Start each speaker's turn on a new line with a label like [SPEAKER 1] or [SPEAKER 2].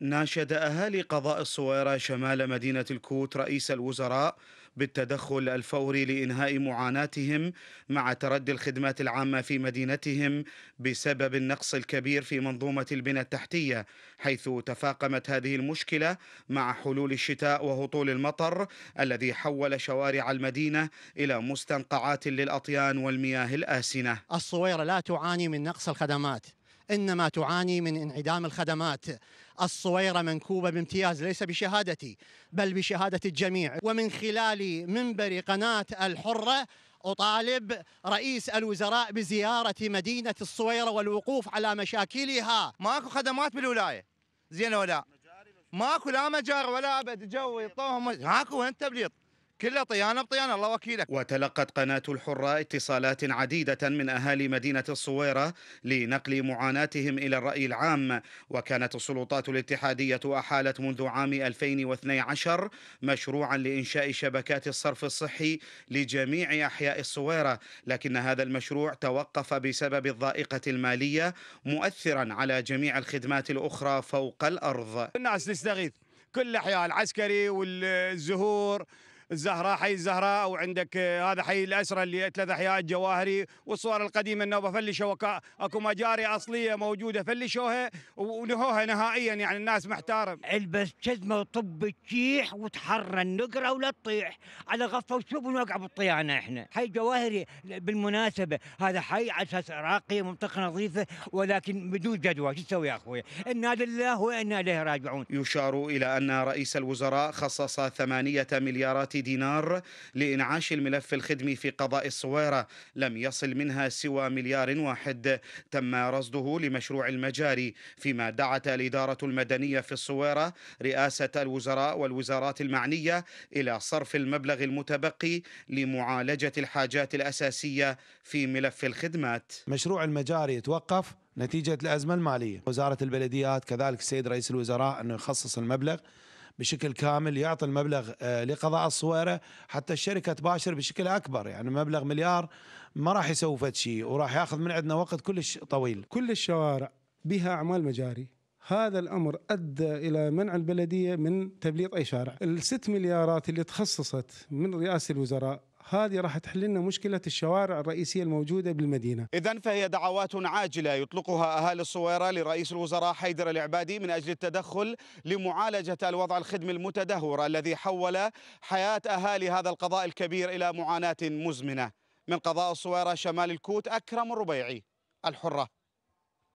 [SPEAKER 1] ناشد أهالي قضاء الصويرة شمال مدينة الكوت رئيس الوزراء بالتدخل الفوري لإنهاء معاناتهم مع تردي الخدمات العامة في مدينتهم بسبب النقص الكبير في منظومة البنى التحتية حيث تفاقمت هذه المشكلة مع حلول الشتاء وهطول المطر الذي حول شوارع المدينة إلى مستنقعات للأطيان والمياه الآسنة
[SPEAKER 2] الصويرة لا تعاني من نقص الخدمات إنما تعاني من انعدام الخدمات الصويرة منكوبة بامتياز ليس بشهادتي بل بشهادة الجميع ومن خلال منبر قناة الحرة أطالب رئيس الوزراء بزيارة مدينة الصويرة والوقوف على مشاكلها ماكو خدمات بالولاية زين ولا ماكو لا مجار ولا ابد جو يطوهم ماكو وين تبليط
[SPEAKER 1] كلها طيانه بطيانه الله وكيلك وتلقت قناه الحره اتصالات عديده من اهالي مدينه الصويره لنقل معاناتهم الى الراي العام وكانت السلطات الاتحاديه احالت منذ عام 2012 مشروعا لانشاء شبكات الصرف الصحي لجميع احياء الصويره لكن هذا المشروع توقف بسبب الضائقه الماليه مؤثرا على جميع الخدمات الاخرى فوق الارض الناس تستغيث كل الاحياء العسكري والزهور الزهراء حي الزهراء وعندك آه، هذا حي الاسره اللي ثلاث احياء الجواهري والصور القديمه النوبه فلشوا اكو مجاري اصليه موجوده فلشوها ونهوها نهائيا يعني الناس محتاره البس جزمه وطب تشيح وتحرى النقره ولا تطيح
[SPEAKER 3] على غفه وشوف ونوقع بالطيانه احنا حي جواهري بالمناسبه هذا حي على اساس راقي منطقه نظيفه ولكن بدون جدوى شو تسوي يا اخوي
[SPEAKER 1] انا لله وانا اليه راجعون يشار الى ان رئيس الوزراء خصص ثمانيه مليارات دينار لإنعاش الملف الخدمي في قضاء الصويرة لم يصل منها سوى مليار واحد تم رصده لمشروع المجاري فيما دعت الإدارة المدنية في الصويرة رئاسة الوزراء والوزارات المعنية إلى صرف المبلغ المتبقي لمعالجة الحاجات الأساسية في ملف الخدمات
[SPEAKER 3] مشروع المجاري توقف نتيجة الأزمة المالية وزارة البلديات كذلك السيد رئيس الوزراء أنه يخصص المبلغ بشكل كامل يعطي المبلغ آه، لقضاء الصويره حتى الشركه تباشر بشكل اكبر يعني مبلغ مليار ما راح يسوي فد شيء وراح ياخذ من عندنا وقت كلش طويل. كل الشوارع بها اعمال مجاري. هذا الامر ادى الى منع البلديه من تبليط اي شارع. الست مليارات اللي تخصصت من رئاسه الوزراء هذه راح تحل لنا مشكله الشوارع الرئيسيه الموجوده بالمدينه.
[SPEAKER 1] اذا فهي دعوات عاجله يطلقها اهالي الصويره لرئيس الوزراء حيدر العبادي من اجل التدخل لمعالجه الوضع الخدمي المتدهور الذي حول حياه اهالي هذا القضاء الكبير الى معاناه مزمنه. من قضاء الصويره شمال الكوت اكرم الربيعي الحره.